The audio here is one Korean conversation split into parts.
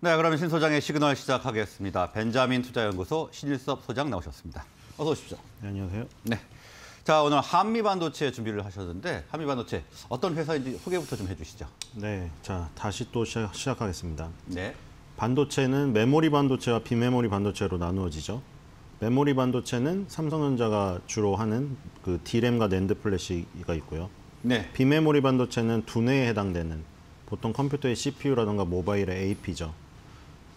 네, 그러면 신 소장의 시그널 시작하겠습니다. 벤자민 투자연구소 신일섭 소장 나오셨습니다. 어서 오십시오. 네, 안녕하세요. 네. 자, 오늘 한미 반도체 준비를 하셨는데 한미 반도체 어떤 회사인지 소개부터 좀 해주시죠. 네, 자 다시 또 시작, 시작하겠습니다. 네. 반도체는 메모리 반도체와 비메모리 반도체로 나누어지죠. 메모리 반도체는 삼성전자가 주로 하는 그 D램과 낸드 플래시가 있고요. 네. 비메모리 반도체는 두뇌에 해당되는 보통 컴퓨터의 CPU라든가 모바일의 AP죠.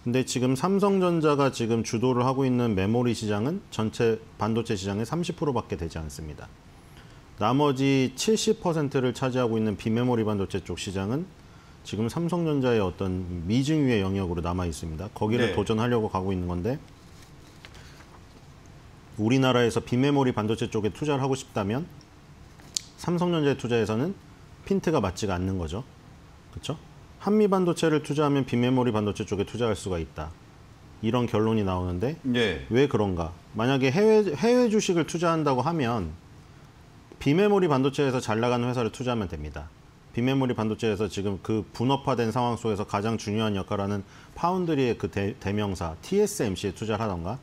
근데 지금 삼성전자가 지금 주도를 하고 있는 메모리 시장은 전체 반도체 시장의 30%밖에 되지 않습니다. 나머지 70%를 차지하고 있는 비메모리 반도체 쪽 시장은 지금 삼성전자의 어떤 미증유의 영역으로 남아 있습니다. 거기를 네. 도전하려고 가고 있는 건데 우리나라에서 비메모리 반도체 쪽에 투자를 하고 싶다면 삼성전자에 투자해서는 핀트가 맞지가 않는 거죠. 그렇죠? 한미 반도체를 투자하면 빈메모리 반도체 쪽에 투자할 수가 있다. 이런 결론이 나오는데 예. 왜 그런가? 만약에 해외 해외 주식을 투자한다고 하면 비메모리 반도체에서 잘 나가는 회사를 투자하면 됩니다. 비메모리 반도체에서 지금 그 분업화된 상황 속에서 가장 중요한 역할하는 파운드리의 그 대, 명사 TSMC에 투자를 하던가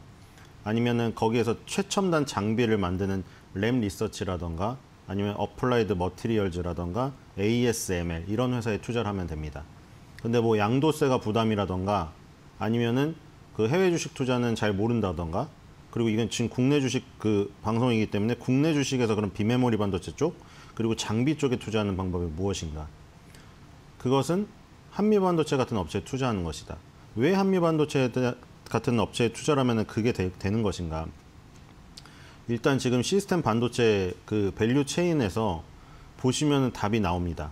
아니면은 거기에서 최첨단 장비를 만드는 램 리서치라던가 아니면 어플라이드 머티리얼즈라던가 ASML 이런 회사에 투자를 하면 됩니다. 근데 뭐 양도세가 부담이라던가 아니면은 그 해외 주식 투자는 잘 모른다던가 그리고 이건 지금 국내 주식 그 방송이기 때문에 국내 주식에서 그런 비메모리 반도체 쪽 그리고 장비 쪽에 투자하는 방법이 무엇인가? 그것은 한미 반도체 같은 업체에 투자하는 것이다. 왜 한미 반도체 같은 업체에 투자하면 그게 되, 되는 것인가? 일단 지금 시스템 반도체 그 밸류 체인에서 보시면 답이 나옵니다.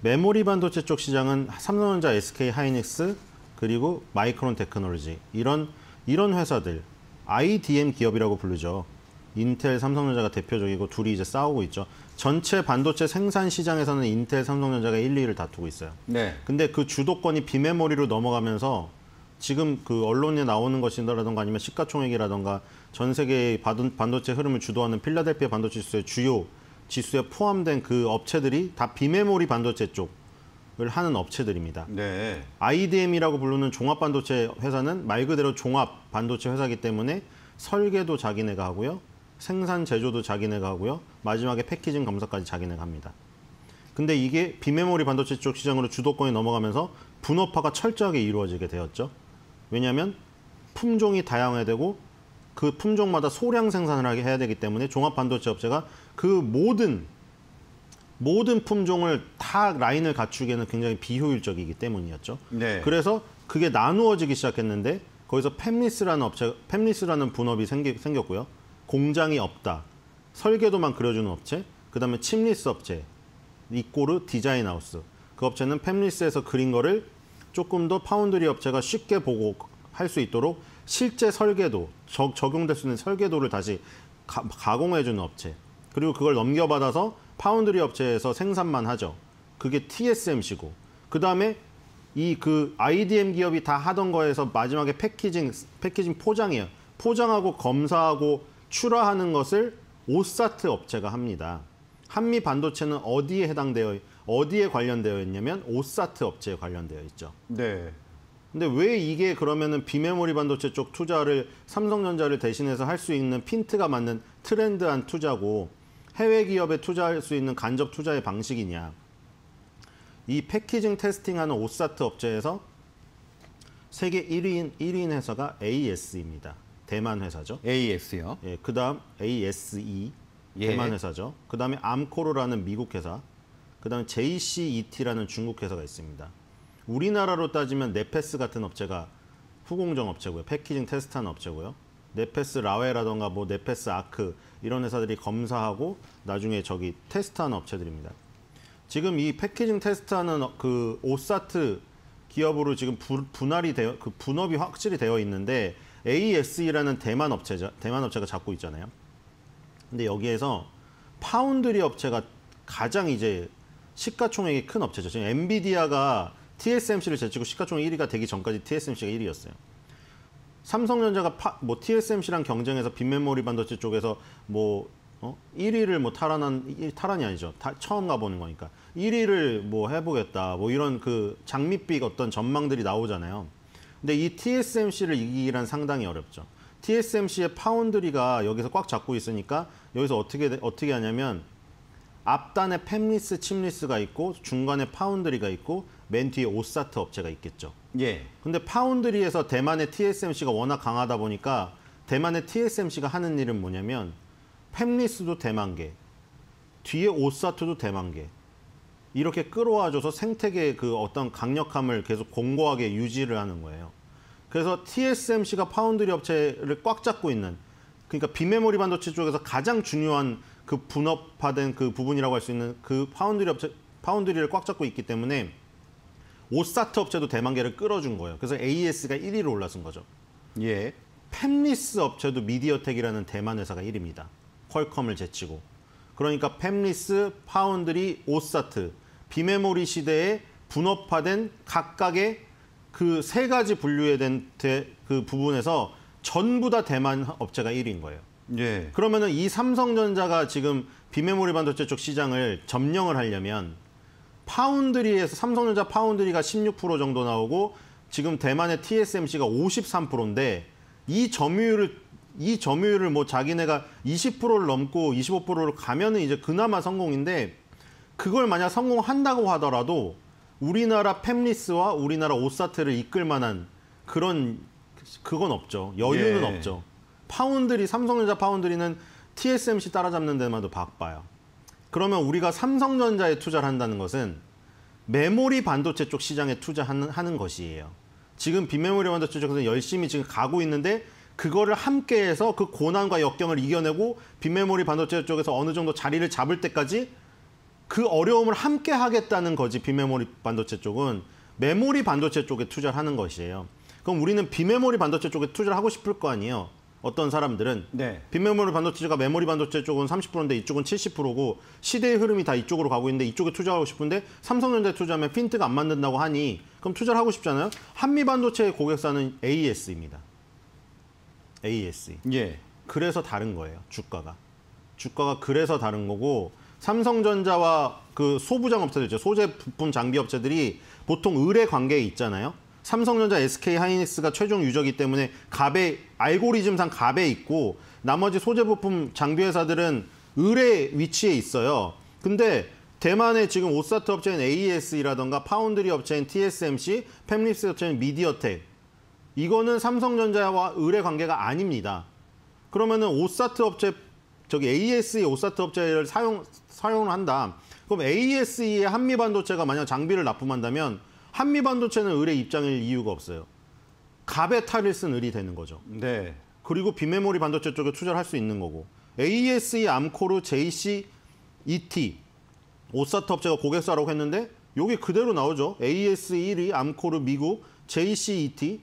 메모리 반도체 쪽 시장은 삼성전자, SK 하이닉스 그리고 마이크론 테크놀로지 이런 이런 회사들 IDM 기업이라고 부르죠. 인텔, 삼성전자가 대표적이고 둘이 이제 싸우고 있죠. 전체 반도체 생산 시장에서는 인텔, 삼성전자가 1, 2위를 다투고 있어요. 네. 근데 그 주도권이 비메모리로 넘어가면서 지금 그 언론에 나오는 것이라든가 아니면 시가총액이라든가전 세계의 반도체 흐름을 주도하는 필라델피아 반도체 지수의 주요 지수에 포함된 그 업체들이 다 비메모리 반도체 쪽을 하는 업체들입니다. 네. IDM이라고 부르는 종합 반도체 회사는 말 그대로 종합 반도체 회사이기 때문에 설계도 자기네가 하고요. 생산 제조도 자기네가 하고요. 마지막에 패키징 검사까지 자기네가 합니다. 근데 이게 비메모리 반도체 쪽 시장으로 주도권이 넘어가면서 분업화가 철저하게 이루어지게 되었죠. 왜냐하면 품종이 다양화되고 그 품종마다 소량 생산을 하게 해야 되기 때문에 종합 반도체 업체가 그 모든 모든 품종을 다 라인을 갖추기에는 굉장히 비효율적이기 때문이었죠. 네. 그래서 그게 나누어지기 시작했는데 거기서 팹리스라는 업체, 팹리스라는 분업이 생기, 생겼고요. 공장이 없다. 설계도만 그려주는 업체, 그 다음에 침리스 업체, 이꼬르 디자인 하우스. 그 업체는 팹리스에서 그린 거를 조금 더 파운드리 업체가 쉽게 보고 할 수 있도록 실제 설계도, 적, 적용될 수 있는 설계도를 다시 가, 가공해주는 업체. 그리고 그걸 넘겨받아서 파운드리 업체에서 생산만 하죠. 그게 TSMC고. 그 다음에 이 그 IDM 기업이 다 하던 거에서 마지막에 패키징, 패키징 포장이에요. 포장하고 검사하고 출하하는 것을 오사트 업체가 합니다. 한미 반도체는 어디에 해당되어 어디에 관련되어 있냐면 오사트 업체에 관련되어 있죠. 네. 근데 왜 이게 그러면은 비메모리 반도체 쪽 투자를 삼성전자를 대신해서 할 수 있는 핀트가 맞는 트렌드한 투자고 해외 기업에 투자할 수 있는 간접 투자의 방식이냐. 이 패키징 테스팅하는 오사트 업체에서 세계 1위인 1위인 회사가 AS입니다. 대만 회사죠. AS요. 예, 그다음 ASE 예. 대만 회사죠. 그다음에 암코로라는 미국 회사. 그다음에 JCET라는 중국 회사가 있습니다. 우리나라로 따지면 네페스 같은 업체가 후공정 업체고요. 패키징 테스트하는 업체고요. 네페스 라웨라던가 뭐 네페스 아크 이런 회사들이 검사하고 나중에 저기 테스트하는 업체들입니다. 지금 이 패키징 테스트하는 어, 그 오사트 기업으로 지금 부, 분할이 되어 그 분업이 확실히 되어 있는데 ASE라는 대만 업체 죠 대만 업체가 잡고 있잖아요. 근데 여기에서 파운드리 업체가 가장 이제 시가총액이 큰 업체죠. 지금 엔비디아가 TSMC를 제치고 시가총 1위가 되기 전까지 TSMC가 1위였어요. 삼성전자가 파, 뭐 TSMC랑 경쟁해서 빈메모리 반도체 쪽에서 뭐 어? 1위를 뭐 탈환한 탈환이 아니죠. 다, 처음 가보는 거니까 1위를 뭐 해보겠다. 뭐 이런 그 장밋빛 어떤 전망들이 나오잖아요. 근데 이 TSMC를 이기기란 상당히 어렵죠. TSMC의 파운드리가 여기서 꽉 잡고 있으니까 여기서 어떻게 어떻게 하냐면 앞단에 팹리스 침리스가 있고 중간에 파운드리가 있고 맨 뒤에 오사트 업체가 있겠죠. 예. 근데 파운드리에서 대만의 TSMC가 워낙 강하다 보니까 대만의 TSMC가 하는 일은 뭐냐면 팹리스도 대만계, 뒤에 오사트도 대만계 이렇게 끌어와줘서 생태계의 그 어떤 강력함을 계속 공고하게 유지를 하는 거예요. 그래서 TSMC가 파운드리 업체를 꽉 잡고 있는 그러니까 비메모리 반도체 쪽에서 가장 중요한 그 분업화된 그 부분이라고 할 수 있는 그 파운드리 업체 파운드리를 꽉 잡고 있기 때문에 오사트 업체도 대만계를 끌어준 거예요. 그래서 AS가 1위로 올라선 거죠. 예. 팹리스 업체도 미디어텍이라는 대만 회사가 1위입니다. 퀄컴을 제치고. 그러니까 팹리스, 파운드리, 오사트, 비메모리 시대에 분업화된 각각의 그 세 가지 분류에 된그 부분에서 전부 다 대만 업체가 1위인 거예요. 예. 그러면은 이 삼성전자가 지금 비메모리 반도체 쪽 시장을 점령을 하려면 파운드리에서 삼성전자 파운드리가 16% 정도 나오고 지금 대만의 TSMC가 53%인데 이 점유율을 이 점유율을 뭐 자기네가 20%를 넘고 25%를 가면은 이제 그나마 성공인데 그걸 만약 성공한다고 하더라도 우리나라 펩리스와 우리나라 오사트를 이끌 만한 그런 그건 없죠. 여유는 예. 없죠. 파운드리 삼성전자 파운드리는 TSMC 따라잡는 데만도 바빠요. 그러면 우리가 삼성전자에 투자를 한다는 것은 메모리 반도체 쪽 시장에 투자하는 하는 것이에요. 지금 비메모리 반도체 쪽에서 열심히 지금 가고 있는데 그거를 함께해서 그 고난과 역경을 이겨내고 비메모리 반도체 쪽에서 어느 정도 자리를 잡을 때까지 그 어려움을 함께 하겠다는 거지 비메모리 반도체 쪽은 메모리 반도체 쪽에 투자를 하는 것이에요. 그럼 우리는 비메모리 반도체 쪽에 투자를 하고 싶을 거 아니에요. 어떤 사람들은 네. 빈메모리 반도체가 메모리 반도체 쪽은 30%인데 이쪽은 70%고 시대의 흐름이 다 이쪽으로 가고 있는데 이쪽에 투자하고 싶은데 삼성전자에 투자하면 핀트가 안맞는다고 하니 그럼 투자를 하고 싶잖아요. 한미 반도체의 고객사는 AES입니다. AES. 예. 그래서 다른 거예요. 주가가. 주가가 그래서 다른 거고 삼성전자와 그 소부장 업체들 있죠. 소재 부품 장비 업체들이 보통 의뢰 관계에 있잖아요. 삼성전자 SK 하이닉스가 최종 유저기 때문에 갑에 알고리즘상 갑에 있고 나머지 소재 부품 장비 회사들은 을의 위치에 있어요. 근데 대만의 지금 옷사트 업체인 AES라던가 파운드리 업체인 TSMC, 팹립스 업체인 미디어텍 이거는 삼성전자와 을의 관계가 아닙니다. 그러면은 옷사트 업체 저기 AES의 오사트 업체를 사용 사용을 한다. 그럼 AES의 한미 반도체가 만약 장비를 납품한다면 한미 반도체는 을의 입장일 이유가 없어요. 갑의 탈을 쓴 을이 되는 거죠. 네. 그리고 비메모리 반도체 쪽에 투자를 할 수 있는 거고 ASE, 암코르, JC, ET 오사트 업체가 고객사라고 했는데 여기 그대로 나오죠. AS 1위, e, e 암코르 미국, JCET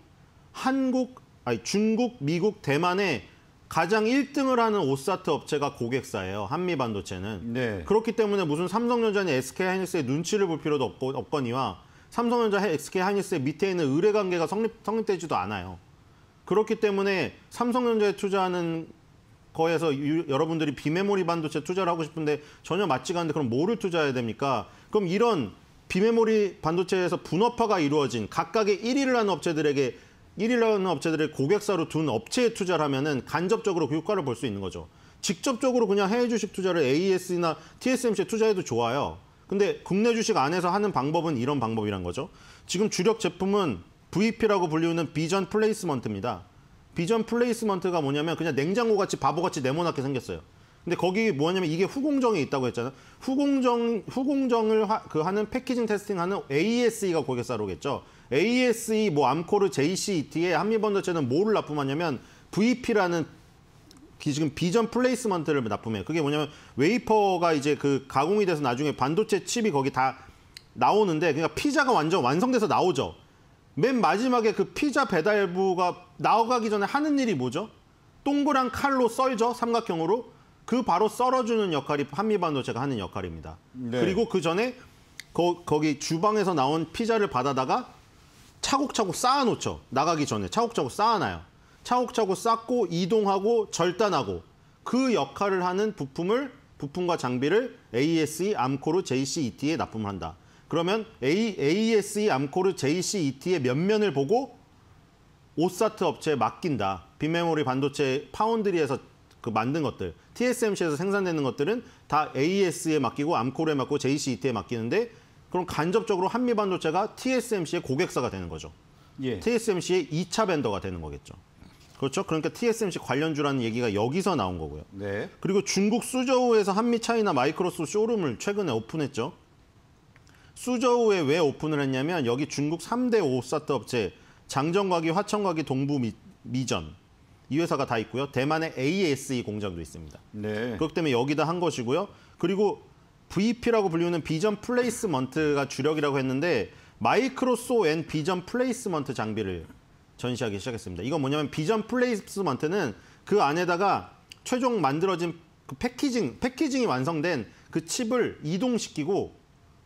한국, 아니 중국, 미국, 대만에 가장 1등을 하는 오사트 업체가 고객사예요. 한미 반도체는. 네. 그렇기 때문에 무슨 삼성전자니 SK하이닉스의 눈치를 볼 필요도 없고, 없거니와 삼성전자, SK 하이닉스의 밑에 있는 의뢰 관계가 성립, 성립되지도 않아요. 그렇기 때문에 삼성전자에 투자하는 거에서 유, 여러분들이 비메모리 반도체 투자를 하고 싶은데 전혀 맞지가 않는데 그럼 뭐를 투자해야 됩니까? 그럼 이런 비메모리 반도체에서 분업화가 이루어진 각각의 1위를 하는 업체들에게 1위를 하는 업체들의 고객사로 둔 업체에 투자를 하면은 간접적으로 그 효과를 볼 수 있는 거죠. 직접적으로 그냥 해외 주식 투자를 AES나 TSMC에 투자해도 좋아요. 근데 국내 주식 안에서 하는 방법은 이런 방법이란 거죠. 지금 주력 제품은 VP라고 불리우는 비전 플레이스먼트입니다. 비전 플레이스먼트가 뭐냐면 그냥 냉장고 같이 바보같이 네모나게 생겼어요. 근데 거기 뭐냐면 이게 후공정에 있다고 했잖아. 후공정 후공정을 하, 그 하는 패키징 테스팅하는 ASE가 고객사로겠죠. ASE 뭐 암코르 JCET에 한미번더체는 뭐를 납품하냐면 VP라는 지금 비전 플레이스먼트를 납품해요. 그게 뭐냐면 웨이퍼가 이제 그 가공이 돼서 나중에 반도체 칩이 거기 다 나오는데 그러니까 피자가 완전 완성돼서 나오죠. 맨 마지막에 그 피자 배달부가 나가기 전에 하는 일이 뭐죠? 동그란 칼로 썰죠 삼각형으로 그 바로 썰어주는 역할이 한미반도체가 하는 역할입니다. 네. 그리고 그 전에 거기 주방에서 나온 피자를 받아다가 차곡차곡 쌓아놓죠. 나가기 전에 차곡차곡 쌓아놔요. 차곡차곡 쌓고 이동하고 절단하고 그 역할을 하는 부품을 부품과 장비를 ASE 암코르 JCET에 납품을 한다. 그러면 A, ASE 암코르 JCET의 면면을 보고 오사트 업체에 맡긴다. 비메모리 반도체 파운드리에서 그 만든 것들, TSMC에서 생산되는 것들은 다 AS에 맡기고 암코르에 맡고 JCET에 맡기는데 그럼 간접적으로 한미 반도체가 TSMC의 고객사가 되는 거죠. 예. TSMC의 2차 벤더가 되는 거겠죠. 그렇죠. 그러니까 TSMC 관련주라는 얘기가 여기서 나온 거고요. 네. 그리고 중국 수저우에서 한미 차이나 마이크로소 쇼룸을 최근에 오픈했죠. 수저우에 왜 오픈을 했냐면 여기 중국 3대 5사트 업체 장정과기, 화천과기, 동부 미, 전이 회사가 다 있고요. 대만의 ASE 공장도 있습니다. 네. 그렇기 때문에 여기다 한 것이고요. 그리고 VP라고 불리는 비전 플레이스먼트가 주력이라고 했는데 마이크로소 앤 비전 플레이스먼트 장비를 전시하기 시작했습니다. 이건 뭐냐면 비전 플레이스먼트는 그 안에다가 최종 만들어진 그 패키징, 패키징이 완성된 그 칩을 이동시키고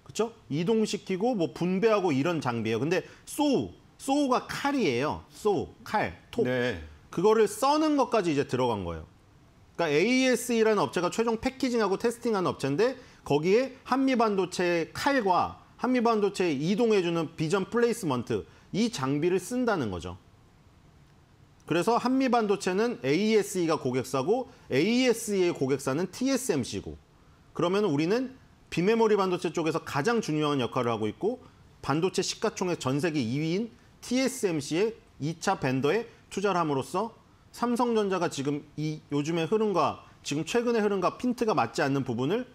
그렇죠? 이동시키고 뭐 분배하고 이런 장비예요. 근데 소소가 칼이에요. 소 칼, 톱. 네. 그거를 써는 것까지 이제 들어간 거예요. 그러니까 AES라는 업체가 최종 패키징하고 테스팅하는 업체인데 거기에 한미반도체 칼과 한미반도체 이동해주는 비전 플레이스먼트 이 장비를 쓴다는 거죠. 그래서 한미반도체는 AESE가 고객사고 AESE의 고객사는 TSMC고 그러면 우리는 비메모리 반도체 쪽에서 가장 중요한 역할을 하고 있고 반도체 시가총액 전 세계 2위인 TSMC의 2차 벤더에 투자를 함으로써 삼성전자가 지금 이 요즘의 흐름과 지금 최근의 흐름과 핀트가 맞지 않는 부분을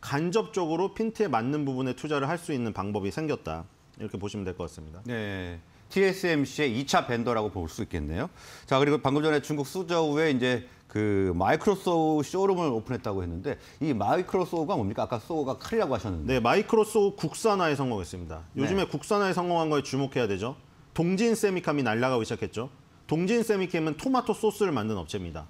간접적으로 핀트에 맞는 부분에 투자를 할 수 있는 방법이 생겼다. 이렇게 보시면 될 것 같습니다. 네. TSMC의 2차 벤더라고 볼 수 있겠네요. 자, 그리고 방금 전에 중국 수저우에 이제 그 마이크로소우 쇼룸을 오픈했다고 했는데 이 마이크로소우가 뭡니까? 아까 소우가 칼이라고 하셨는데. 네, 마이크로소우 국산화에 성공했습니다. 네. 요즘에 네. 국산화에 성공한 거에 주목해야 되죠. 동진 세미캄이 날아가고 시작했죠. 동진 세미캠은 토마토 소스를 만든 업체입니다.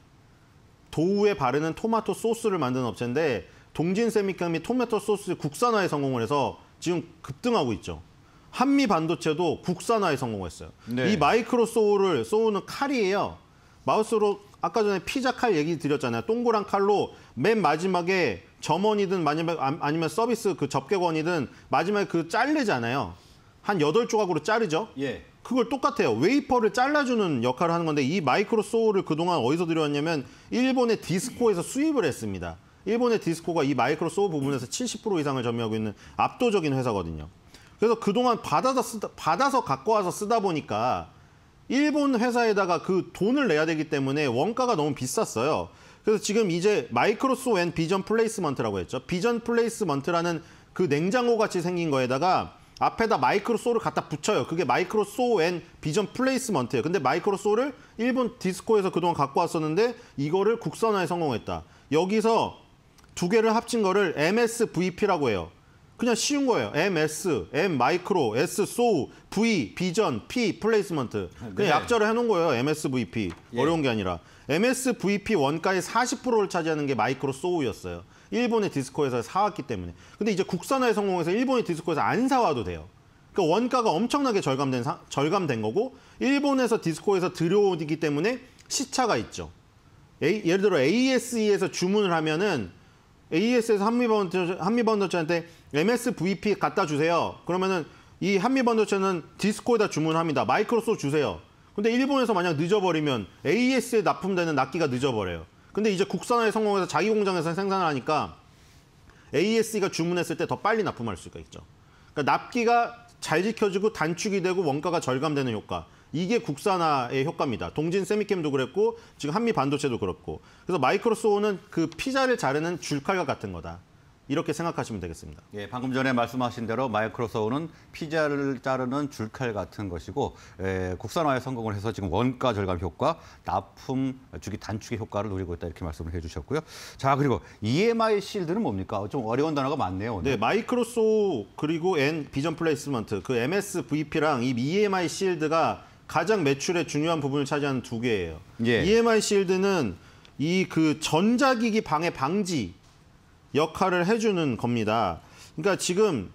도우에 바르는 토마토 소스를 만든 업체인데 동진 세미캠이 토마토 소스 국산화에 성공을 해서 지금 급등하고 있죠. 한미 반도체도 국산화에 성공했어요. 네. 이 마이크로 소우를 쏘는 칼이에요. 마우스로 아까 전에 피자 칼 얘기 드렸잖아요. 동그란 칼로 맨 마지막에 점원이든 아, 아니면 서비스 그 접객원이든 마지막에 그잘르잖아요한8 조각으로 자르죠. 예. 그걸 똑같아요. 웨이퍼를 잘라주는 역할을 하는 건데 이 마이크로 소우를 그동안 어디서 들여왔냐면 일본의 디스코에서 수입을 했습니다. 일본의 디스코가 이 마이크로 소우 부분에서 70% 이상을 점유하고 있는 압도적인 회사거든요. 그래서 그동안 받아서 쓰다, 받아서 갖고 와서 쓰다 보니까 일본 회사에다가 그 돈을 내야 되기 때문에 원가가 너무 비쌌어요. 그래서 지금 이제 마이크로소 앤 비전 플레이스먼트라고 했죠. 비전 플레이스먼트라는 그 냉장고 같이 생긴 거에다가 앞에다 마이크로소를 갖다 붙여요. 그게 마이크로소 앤 비전 플레이스먼트예요. 근데 마이크로소를 일본 디스코에서 그동안 갖고 왔었는데 이거를 국산화에 성공했다. 여기서 두 개를 합친 거를 MSVP라고 해요. 그냥 쉬운 거예요. MS, M 마이크로, S 소우, V 비전, P 플레이스먼트. 그냥 네. 약자를 해놓은 거예요. MSVP. 예. 어려운 게 아니라. MSVP 원가의 40%를 차지하는 게 마이크로 소우였어요. 일본의 디스코 에서 사왔기 때문에. 근데 이제 국산화에 성공해서 일본의 디스코 에서안 사와도 돼요. 그러니까 원가가 엄청나게 절감된, 사, 절감된 거고 일본에서 디스코에서 들여오기 때문에 시차가 있죠. A, 예를 들어 ASE에서 주문을 하면은 AS에서 한미번더한미번더한테 MSVP 갖다 주세요. 그러면은 이 한미 반도체는 디스코에다 주문합니다. 마이크로소 주세요. 근데 일본에서 만약 늦어버리면 AES에 납품되는 납기가 늦어버려요. 근데 이제 국산화에 성공해서 자기 공장에서 생산을 하니까 AES가 주문했을 때 더 빨리 납품할 수가 있죠. 그러니까 납기가 잘 지켜지고 단축이 되고 원가가 절감되는 효과. 이게 국산화의 효과입니다. 동진 세미캠도 그랬고 지금 한미 반도체도 그렇고. 그래서 마이크로소는 그 피자를 자르는 줄칼과 같은 거다. 이렇게 생각하시면 되겠습니다. 예, 방금 전에 말씀하신 대로 마이크로소우는 피자를 자르는 줄칼 같은 것이고 에, 예, 국산화에 성공을 해서 지금 원가 절감 효과, 납품 주기 단축의 효과를 누리고 있다 이렇게 말씀을 해주셨고요. 자 그리고 EMI 실드는 뭡니까? 좀 어려운 단어가 많네요. 오늘. 네, 마이크로소우 그리고 N 비전 플레이스먼트 그 MSVP랑 이 EMI 실드가 가장 매출의 중요한 부분을 차지하는 두 개예요. 예. EMI 실드는 이 그 전자기기 방해 방지 역할을 해주는 겁니다. 그러니까 지금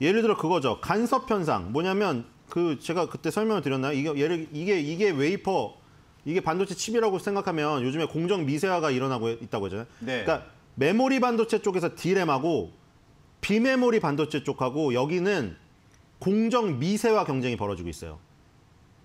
예를 들어 그거죠. 간섭 현상. 뭐냐면 그 제가 그때 설명을 드렸나요? 이게 예를 이게 이게 웨이퍼 이게 반도체 칩이라고 생각하면 요즘에 공정 미세화가 일어나고 있다고 하잖아요. 네. 그러니까 메모리 반도체 쪽에서 디램하고 비메모리 반도체 쪽하고 여기는 공정 미세화 경쟁이 벌어지고 있어요.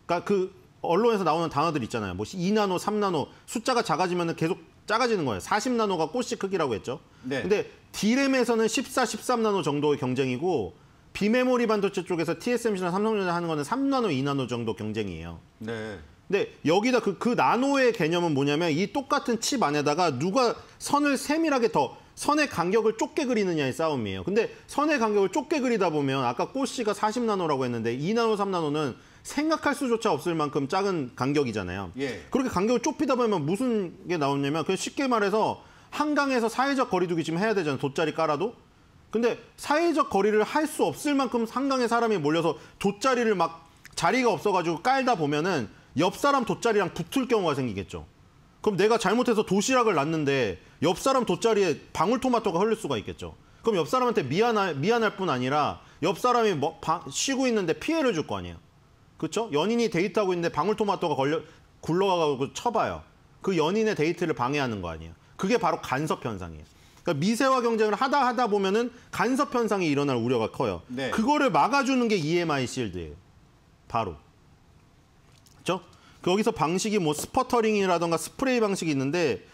그러니까 그 언론에서 나오는 단어들 있잖아요. 뭐 2나노, 3나노 숫자가 작아지면 계속 작아지는 거예요. 40나노가 꽃씨 크기라고 했죠. 네. 근데 D램에서는 14, 13나노 정도의 경쟁이고 비메모리 반도체 쪽에서 TSMC나 삼성전자 하는 거는 3나노, 2나노 정도 경쟁이에요. 네. 근데 여기다 그, 그 나노의 개념은 뭐냐면 이 똑같은 칩 안에다가 누가 선을 세밀하게 더 선의 간격을 좁게 그리느냐의 싸움이에요. 근데 선의 간격을 좁게 그리다 보면 아까 꽃씨가 40나노라고 했는데 2나노, 3나노는 생각할 수조차 없을 만큼 작은 간격이잖아요. 예. 그렇게 간격을 좁히다 보면 무슨 게 나오냐면 그냥 쉽게 말해서 한강에서 사회적 거리두기 지금 해야 되잖아요. 돗자리 깔아도. 근데 사회적 거리를 할 수 없을 만큼 한강에 사람이 몰려서 돗자리를 막 자리가 없어가지고 깔다 보면은 옆 사람 돗자리랑 붙을 경우가 생기겠죠. 그럼 내가 잘못해서 도시락을 놨는데 옆 사람 돗자리에 방울토마토가 흘릴 수가 있겠죠. 그럼 옆 사람한테 미안할, 미안할 뿐 아니라 옆 사람이 뭐, 바, 쉬고 있는데 피해를 줄 거 아니에요. 그렇죠? 연인이 데이트하고 있는데 방울토마토가 걸려 굴러가고 쳐봐요. 그 연인의 데이트를 방해하는 거 아니에요. 그게 바로 간섭 현상이에요. 그러니까 미세화 경쟁을 하다 하다 보면은 간섭 현상이 일어날 우려가 커요. 네. 그거를 막아주는 게 EMI 실드예요. 바로. 그렇죠? 거기서 방식이 뭐 스퍼터링이라던가 스프레이 방식이 있는데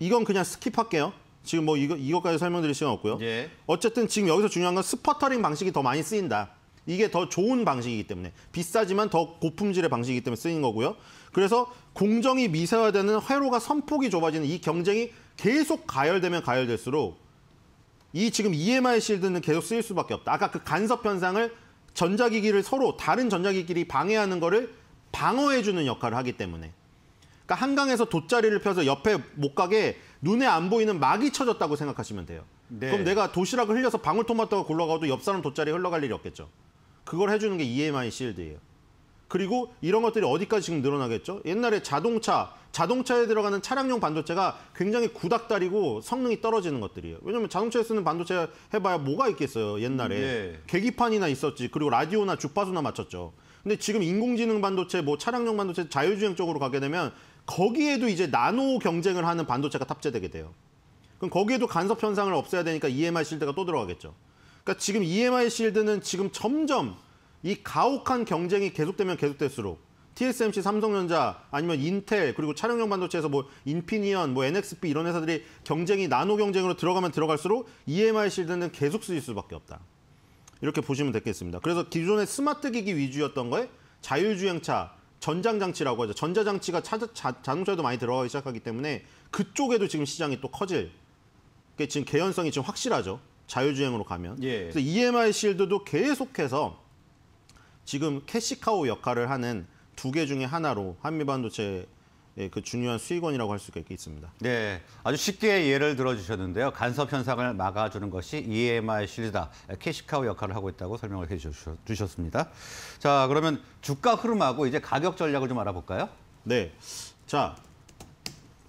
이건 그냥 스킵할게요. 지금 뭐 이거 이것까지 설명드릴 시간 없고요. 예. 어쨌든 지금 여기서 중요한 건 스퍼터링 방식이 더 많이 쓰인다. 이게 더 좋은 방식이기 때문에 비싸지만 더 고품질의 방식이기 때문에 쓰인 거고요. 그래서 공정이 미세화되는 회로가 선폭이 좁아지는 이 경쟁이 계속 가열되면 가열될수록 이 지금 EMI 실드는 계속 쓰일 수밖에 없다. 아까 그 간섭 현상을 전자기기를 서로 다른 전자기기끼리 방해하는 거를 방어해주는 역할을 하기 때문에. 그러니까 한강에서 돗자리를 펴서 옆에 못 가게 눈에 안 보이는 막이 쳐졌다고 생각하시면 돼요. 네. 그럼 내가 도시락을 흘려서 방울토마토가 굴러가도 옆 사람 돗자리에 흘러갈 일이 없겠죠. 그걸 해주는 게 EMI 실드예요. 그리고 이런 것들이 어디까지 지금 늘어나겠죠? 옛날에 자동차, 자동차에 들어가는 차량용 반도체가 굉장히 구닥다리고 성능이 떨어지는 것들이에요. 왜냐면 자동차에 쓰는 반도체 해봐야 뭐가 있겠어요, 옛날에. 네. 계기판이나 있었지. 그리고 라디오나 주파수나 맞췄죠. 근데 지금 인공지능 반도체, 뭐 차량용 반도체, 자율주행 쪽으로 가게 되면 거기에도 이제 나노 경쟁을 하는 반도체가 탑재되게 돼요. 그럼 거기에도 간섭 현상을 없애야 되니까 EMI 실드가 또 들어가겠죠. 그러니까 지금 EMI 실드는 지금 점점 이 가혹한 경쟁이 계속되면 계속될수록 TSMC, 삼성전자 아니면 인텔 그리고 차량용 반도체에서 뭐 인피니언, 뭐 NXP 이런 회사들이 경쟁이 나노 경쟁으로 들어가면 들어갈수록 EMI 실드는 계속 쓰일 수밖에 없다. 이렇게 보시면 되겠습니다. 그래서 기존의 스마트 기기 위주였던 거에 자율주행차, 전장장치라고 하죠. 전자장치가 차, 자, 자동차에도 많이 들어가기 시작하기 때문에 그쪽에도 지금 시장이 또 커질. 그 지금 개연성이 지금 확실하죠. 자율주행으로 가면. 예. 그래서 EMI 실드도 계속해서 지금 캐시카우 역할을 하는 두 개 중에 하나로 한미반도체 그 중요한 수익원이라고 할 수가 있습니다. 네, 아주 쉽게 예를 들어주셨는데요. 간섭 현상을 막아주는 것이 EMI 실리다, 캐시카우 역할을 하고 있다고 설명을 해주셨습니다. 자, 그러면 주가 흐름하고 이제 가격 전략을 좀 알아볼까요? 네, 자,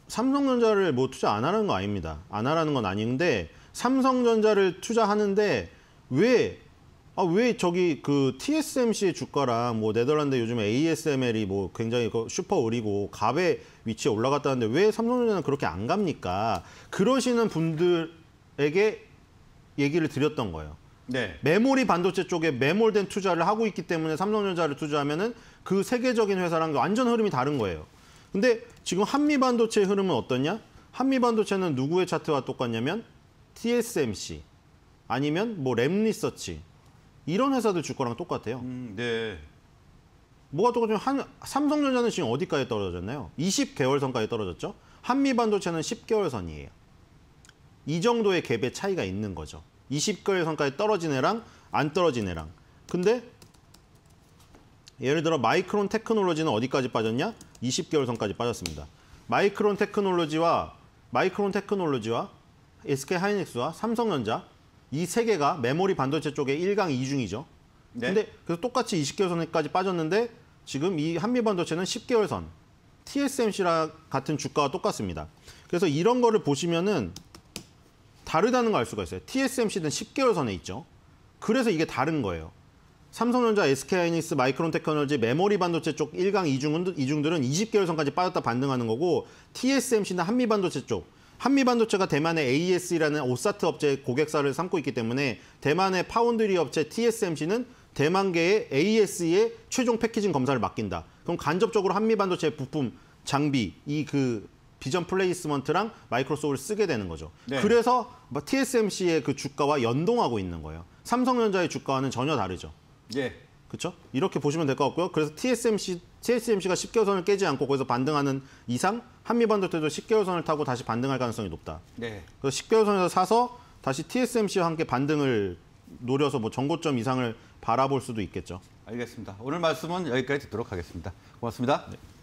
삼성전자를 뭐 투자 안 하라는 거 아닙니다. 안 하라는 건 아닌데 삼성전자를 투자하는데 왜, 아, 왜 저기 그 TSMC의 주가랑 뭐 네덜란드 요즘 ASML이 뭐 굉장히 그 슈퍼 오리고 갑의 위치에 올라갔다는데 왜 삼성전자는 그렇게 안 갑니까? 그러시는 분들에게 얘기를 드렸던 거예요. 네. 메모리 반도체 쪽에 매몰된 투자를 하고 있기 때문에 삼성전자를 투자하면은 그 세계적인 회사랑 완전 흐름이 다른 거예요. 근데 지금 한미 반도체 흐름은 어떠냐? 한미 반도체는 누구의 차트와 똑같냐면 TSMC 아니면 뭐 램리서치 이런 회사들 주거랑 똑같아요. 음, 네. 뭐가 똑같으면 한, 삼성전자는 지금 어디까지 떨어졌나요? 20개월 선까지 떨어졌죠. 한미반도체는 10개월 선이에요. 이 정도의 갭의 차이가 있는 거죠. 20개월 선까지 떨어진 애랑 안 떨어진 애랑. 근데 예를 들어 마이크론 테크놀로지는 어디까지 빠졌냐? 20개월 선까지 빠졌습니다. 마이크론 테크놀로지와 마이크론 테크놀로지와 SK하이닉스와 삼성전자 이 세 개가 메모리 반도체 쪽에 1강 2중이죠. 네. 근데 그래서 똑같이 20개월 선까지 빠졌는데 지금 이 한미 반도체는 10개월 선 t s m c 라 같은 주가와 똑같습니다. 그래서 이런 거를 보시면은 다르다는 걸 알 수가 있어요. TSMC는 10개월 선에 있죠. 그래서 이게 다른 거예요. 삼성전자, SK하이닉스, 마이크론 테크놀지, 메모리 반도체 쪽 1강 2중은 이중들은 20개월 선까지 빠졌다 반등하는 거고 t s m c 는 한미 반도체 쪽 한미반도체가 대만의 AS라는 오사트 업체 고객사를 삼고 있기 때문에 대만의 파운드리 업체 TSMC는 대만계의 AS의 최종 패키징 검사를 맡긴다. 그럼 간접적으로 한미반도체 부품, 장비, 이 그 비전 플레이스먼트랑 마이크로소프트를 쓰게 되는 거죠. 네. 그래서 뭐 TSMC의 그 주가와 연동하고 있는 거예요. 삼성전자의 주가와는 전혀 다르죠. 예. 그렇죠? 이렇게 보시면 될 것 같고요. 그래서 TSMC, TSMC가 10개월 선을 깨지 않고 거기서 반등하는 이상 한미반도체도 10개월 선을 타고 다시 반등할 가능성이 높다. 네. 그래서 10개월 선에서 사서 다시 TSMC와 함께 반등을 노려서 뭐 정고점 이상을 바라볼 수도 있겠죠. 알겠습니다. 오늘 말씀은 여기까지 듣도록 하겠습니다. 고맙습니다. 네.